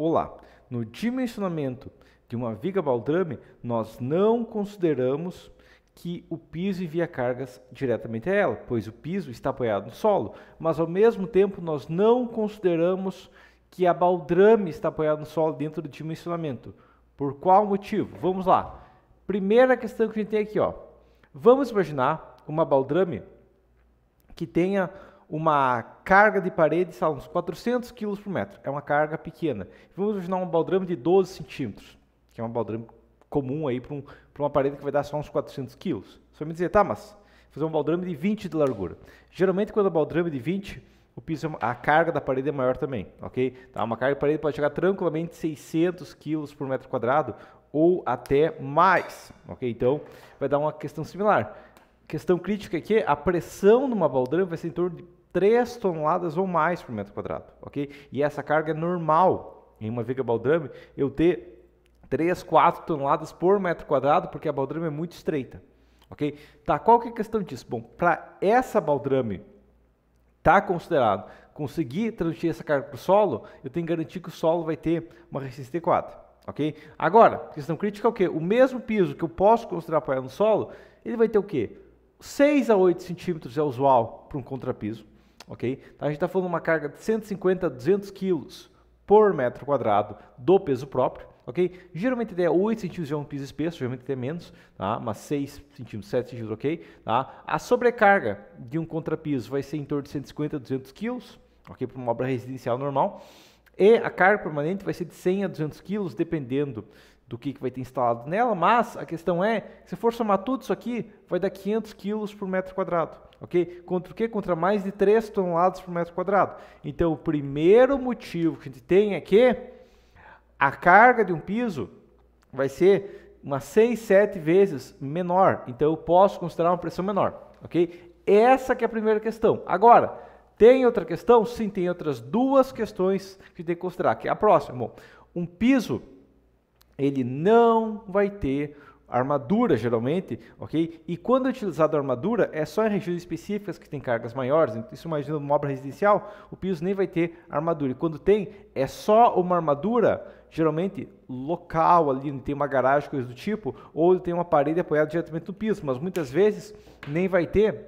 Olá, no dimensionamento de uma viga baldrame, nós não consideramos que o piso envia cargas diretamente a ela, pois o piso está apoiado no solo, mas ao mesmo tempo nós não consideramos que a baldrame está apoiada no solo dentro do dimensionamento. Por qual motivo? Vamos lá. Primeira questão que a gente tem aqui, ó. Vamos imaginar uma baldrame que tenha uma carga de parede, sei lá, uns 400 kg por metro. É uma carga pequena. Vamos imaginar um baldrame de 12 centímetros, que é um baldrame comum aí para um, uma parede que vai dar só uns 400 kg. Você vai me dizer, tá, mas fazer um baldrame de 20 de largura. Geralmente, quando é um baldrame de 20, o piso, é a carga da parede é maior também, ok? Tá, uma carga de parede pode chegar tranquilamente 600 kg por metro quadrado ou até mais, ok? Então, vai dar uma questão similar questão crítica é que a pressão de uma vai ser em torno de 3 toneladas ou mais por metro quadrado, ok? E essa carga é normal em uma viga baldrame eu ter 3, 4 toneladas por metro quadrado, porque a baldrame é muito estreita, ok? Tá, qual que é a questão disso? Bom, para essa baldrame tá considerado conseguir transmitir essa carga para o solo, eu tenho que garantir que o solo vai ter uma resistência adequada, ok? Agora, questão crítica é o quê? O mesmo piso que eu posso considerar apoiar no solo, ele vai ter o quê? 6 a 8 centímetros é usual para um contrapiso, ok? Então, a gente está falando de uma carga de 150 a 200 quilos por metro quadrado do peso próprio, ok? Geralmente até 8 centímetros é um piso espesso, geralmente até menos, tá? mas 6 centímetros, 7 centímetros, ok? Tá? A sobrecarga de um contrapiso vai ser em torno de 150 a 200 quilos, ok? Para uma obra residencial normal. E a carga permanente vai ser de 100 a 200 quilos, dependendo do que, que vai ter instalado nela, mas a questão é, se for somar tudo isso aqui, vai dar 500 quilos por metro quadrado, ok? Contra o que? Contra mais de 3 toneladas por metro quadrado. Então, o primeiro motivo que a gente tem é que a carga de um piso vai ser umas 6, 7 vezes menor. Então, eu posso considerar uma pressão menor, ok? Essa que é a primeira questão. Agora, tem outra questão? Sim, tem outras duas questões que tem que considerar, que é a próxima. Bom, um piso ele não vai ter armadura, geralmente, ok? E quando é utilizado a armadura, é só em regiões específicas que tem cargas maiores. Então, isso imagina uma obra residencial, o piso nem vai ter armadura. E quando tem, é só uma armadura, geralmente local ali, tem uma garagem, coisa do tipo, ou tem uma parede apoiada diretamente no piso, mas muitas vezes nem vai ter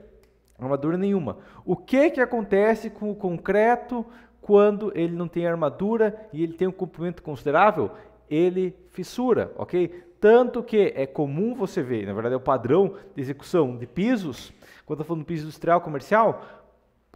armadura nenhuma. O que é que acontece com o concreto quando ele não tem armadura e ele tem um comprimento considerável? ele fissura, ok? Tanto que é comum você ver, na verdade é o padrão de execução de pisos, quando eu falando piso industrial comercial,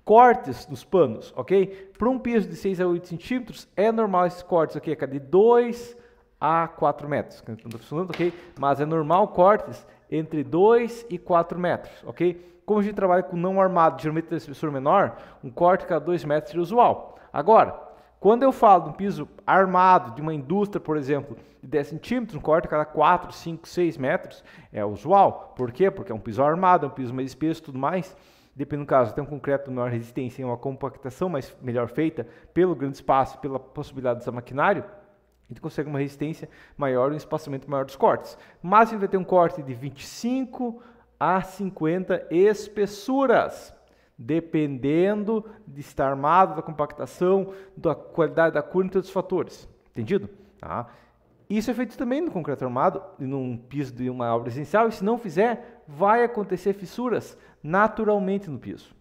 cortes nos panos, ok? Para um piso de 6 a 8 centímetros, é normal esses cortes aqui, okay? de 2 a 4 metros, que não estou funcionando, ok? Mas é normal cortes entre 2 e 4 metros, ok? Como a gente trabalha com não armado, geralmente de espessura menor, um corte cada 2 metros é usual. Agora, quando eu falo de um piso armado de uma indústria, por exemplo, de 10 centímetros, um corte a cada 4, 5, 6 metros, é usual. Por quê? Porque é um piso armado, é um piso mais espesso e tudo mais. Depende do caso, tem um concreto de menor resistência e uma compactação mais, melhor feita pelo grande espaço, pela possibilidade dessa maquinário, a gente consegue uma resistência maior e um espaçamento maior dos cortes. Mas a gente vai ter um corte de 25 a 50 espessuras dependendo de estar armado, da compactação, da qualidade da cura, entre outros fatores. Entendido? Tá? Isso é feito também no concreto armado e num piso de uma obra essencial, e se não fizer, vai acontecer fissuras naturalmente no piso.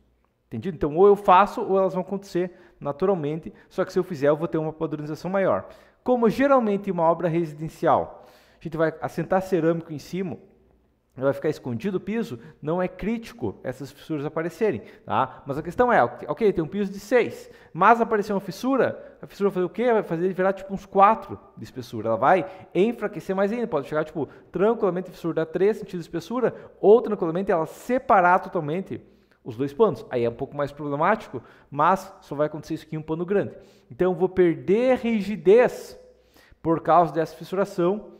Entendido? Então, ou eu faço ou elas vão acontecer naturalmente, só que se eu fizer, eu vou ter uma padronização maior. Como geralmente uma obra residencial, a gente vai assentar cerâmico em cima, vai ficar escondido o piso, não é crítico essas fissuras aparecerem, tá? Mas a questão é, ok, tem um piso de 6, mas apareceu uma fissura, a fissura vai fazer o quê? Vai fazer ele virar tipo uns 4 de espessura, ela vai enfraquecer mais ainda, pode chegar tipo, tranquilamente a fissura dá 3 centímetros de espessura, ou tranquilamente ela separar totalmente os dois panos. Aí é um pouco mais problemático, mas só vai acontecer isso aqui em um pano grande. Então eu vou perder rigidez por causa dessa fissuração,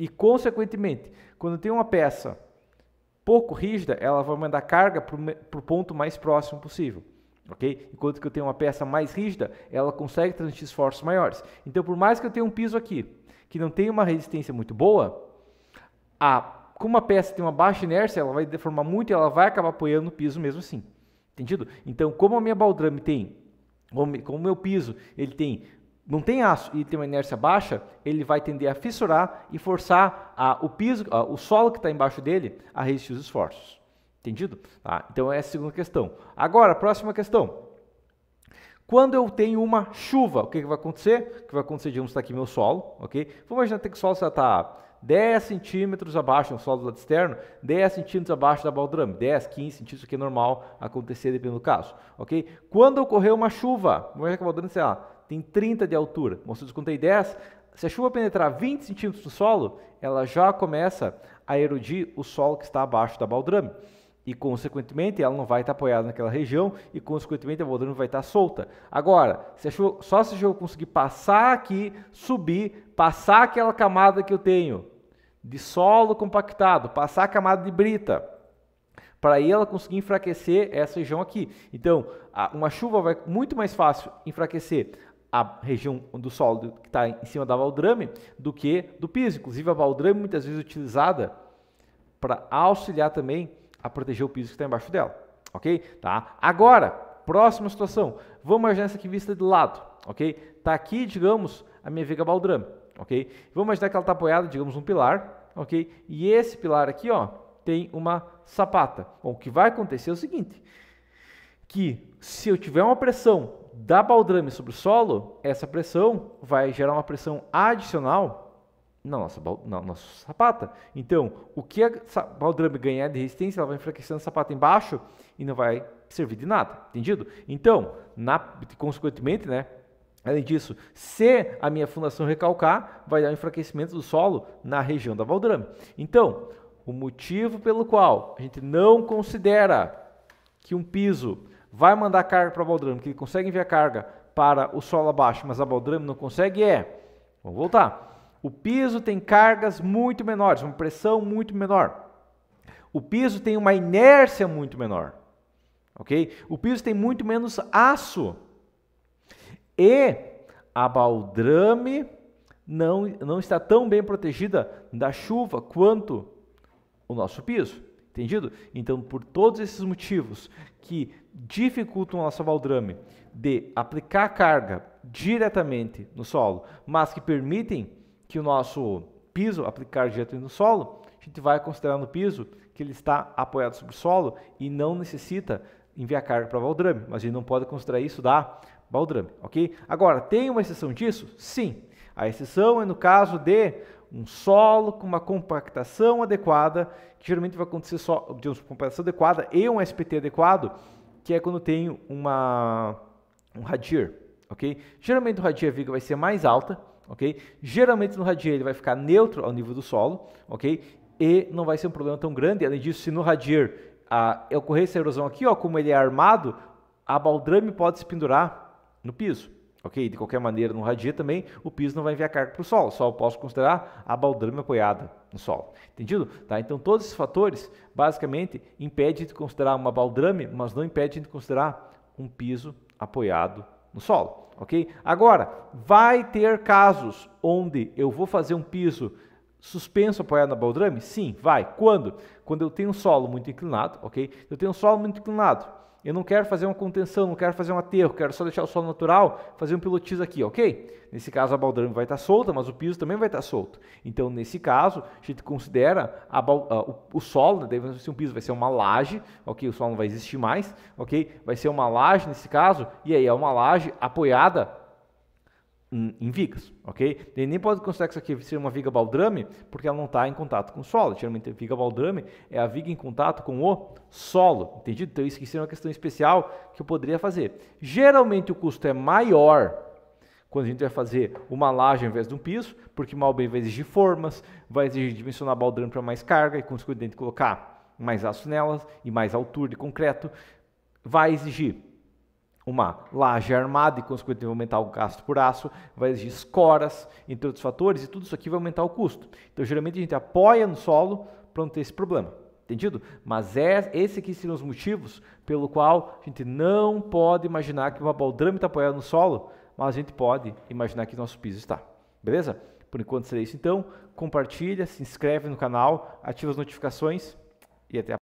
e, consequentemente, quando tem uma peça pouco rígida, ela vai mandar carga para o ponto mais próximo possível. Okay? Enquanto que eu tenho uma peça mais rígida, ela consegue transmitir esforços maiores. Então, por mais que eu tenha um piso aqui que não tem uma resistência muito boa, a, como a peça tem uma baixa inércia, ela vai deformar muito e ela vai acabar apoiando no piso mesmo assim. Entendido? Então, como a minha baldrame tem, como o meu piso, ele tem não tem aço e tem uma inércia baixa, ele vai tender a fissurar e forçar a, o piso, a, o solo que está embaixo dele a resistir os esforços. Entendido? Tá, então é a segunda questão. Agora, próxima questão. Quando eu tenho uma chuva, o que, que vai acontecer? O que vai acontecer, digamos, está aqui meu solo, ok? Vamos imaginar que o solo está 10 centímetros abaixo, um solo do lado externo, 10 centímetros abaixo da baldrame, 10, 15 centímetros, que é normal acontecer, dependendo do caso, ok? Quando ocorrer uma chuva, vamos imaginar que a baldrame, sei lá, tem 30 de altura. Bom, se eu descontei 10, se a chuva penetrar 20 centímetros do solo, ela já começa a erodir o solo que está abaixo da baldrame. E, consequentemente, ela não vai estar apoiada naquela região e, consequentemente, a baldrame vai estar solta. Agora, se a chuva, só se a chuva conseguir passar aqui, subir, passar aquela camada que eu tenho de solo compactado, passar a camada de brita, para ela conseguir enfraquecer essa região aqui. Então, uma chuva vai muito mais fácil enfraquecer a região do solo que está em cima da baldrame do que do piso. Inclusive, a baldrame muitas vezes é utilizada para auxiliar também a proteger o piso que está embaixo dela. Ok? Tá? Agora, próxima situação. Vamos imaginar essa aqui vista de lado. Ok? Está aqui, digamos, a minha viga baldrame. Ok? Vamos imaginar que ela está apoiada, digamos, num pilar. Ok? E esse pilar aqui ó, tem uma sapata. Bom, o que vai acontecer é o seguinte que se eu tiver uma pressão da baldrame sobre o solo, essa pressão vai gerar uma pressão adicional na nossa, na nossa sapata. Então, o que a baldrame ganhar de resistência, ela vai enfraquecendo a sapata embaixo e não vai servir de nada, entendido? Então, na, consequentemente, né, Além disso, se a minha fundação recalcar, vai dar um enfraquecimento do solo na região da baldrame. Então, o motivo pelo qual a gente não considera que um piso vai mandar carga para a baldrame, que ele consegue enviar carga para o solo abaixo, mas a baldrame não consegue, é... Vamos voltar. O piso tem cargas muito menores, uma pressão muito menor. O piso tem uma inércia muito menor. Ok? O piso tem muito menos aço. E a baldrame não, não está tão bem protegida da chuva quanto o nosso piso. Entendido? Então, por todos esses motivos que dificultam a nossa baldrame de aplicar carga diretamente no solo, mas que permitem que o nosso piso aplicar diretamente no solo, a gente vai considerar no piso que ele está apoiado sobre o solo e não necessita enviar carga para baldrame, mas a gente não pode considerar isso da baldrame, ok? Agora, tem uma exceção disso? Sim, a exceção é no caso de um solo com uma compactação adequada, que geralmente vai acontecer só de uma compactação adequada e um SPT adequado, que é quando tem uma, um radier, ok? Geralmente o radier viga vai ser mais alta, ok? Geralmente no radier ele vai ficar neutro ao nível do solo, ok? E não vai ser um problema tão grande. Além disso, se no radier ocorrer essa erosão aqui, ó, como ele é armado, a baldrame pode se pendurar no piso. Ok? De qualquer maneira, no radia também, o piso não vai enviar carga para o solo, só eu posso considerar a baldrame apoiada no solo. Entendido? Tá? Então, todos esses fatores, basicamente, impedem de considerar uma baldrame, mas não impedem de considerar um piso apoiado no solo. Ok? Agora, vai ter casos onde eu vou fazer um piso Suspenso apoiado na baldrame? Sim, vai. Quando? Quando eu tenho um solo muito inclinado, ok? Eu tenho um solo muito inclinado. Eu não quero fazer uma contenção, não quero fazer um aterro, quero só deixar o solo natural, fazer um pilotizo aqui, ok? Nesse caso a baldrame vai estar solta, mas o piso também vai estar solto. Então nesse caso a gente considera a, a, o, o, solo, né? deve ser um piso, vai ser uma laje, ok? O solo não vai existir mais, ok? Vai ser uma laje nesse caso, e aí é uma laje apoiada em vigas, ok? Ele nem pode considerar que isso aqui seja uma viga baldrame, porque ela não está em contato com o solo. Geralmente, a viga baldrame é a viga em contato com o solo, entendido? Então, isso aqui seria uma questão especial que eu poderia fazer. Geralmente, o custo é maior quando a gente vai fazer uma laje ao invés de um piso, porque mal bem vai exigir formas, vai exigir dimensionar baldrame para mais carga e, com consequentemente, colocar mais aço nelas e mais altura de concreto. Vai exigir uma laje armada e, consequentemente, vai aumentar o gasto por aço, vai exigir escoras, entre outros fatores, e tudo isso aqui vai aumentar o custo. Então, geralmente, a gente apoia no solo para não ter esse problema. Entendido? Mas é, esse aqui seriam os motivos pelo qual a gente não pode imaginar que uma baldrame está apoiada no solo, mas a gente pode imaginar que nosso piso está. Beleza? Por enquanto seria isso então. Compartilha, se inscreve no canal, ativa as notificações e até a próxima.